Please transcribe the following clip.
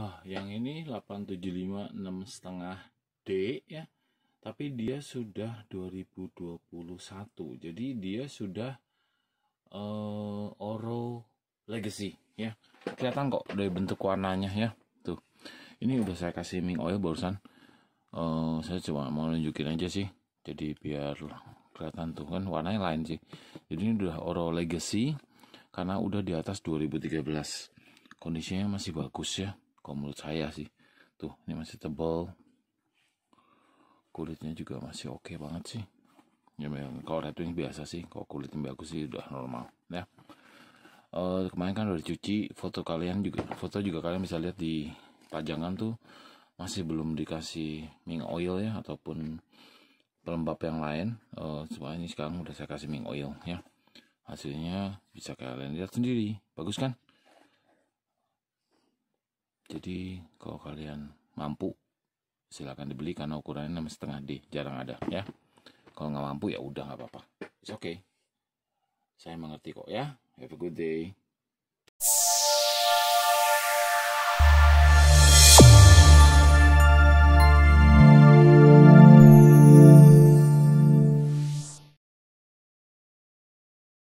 ah yang ini 875 setengah D ya tapi dia sudah 2021 jadi dia sudah uh, eh, Oro Legacy ya kelihatan kok dari bentuk warnanya ya tuh ini udah saya kasih ming oil barusan uh, saya cuma mau nunjukin aja sih jadi biar kelihatan tuh kan warnanya lain sih jadi ini udah Oro Legacy karena udah di atas 2013 kondisinya masih bagus ya kalau menurut saya sih tuh ini masih tebal kulitnya juga masih oke okay banget sih ya memang kalau red wing biasa sih kalau kulitnya bagus sih udah normal ya uh, kemarin kan udah dicuci foto kalian juga foto juga kalian bisa lihat di pajangan tuh masih belum dikasih ming oil ya ataupun pelembab yang lain uh, ini sekarang udah saya kasih ming oil ya hasilnya bisa kalian lihat sendiri bagus kan jadi kalau kalian mampu silakan dibeli karena ukurannya enam setengah D jarang ada ya kalau nggak mampu ya udah nggak apa-apa it's okay saya mengerti kok ya have a good day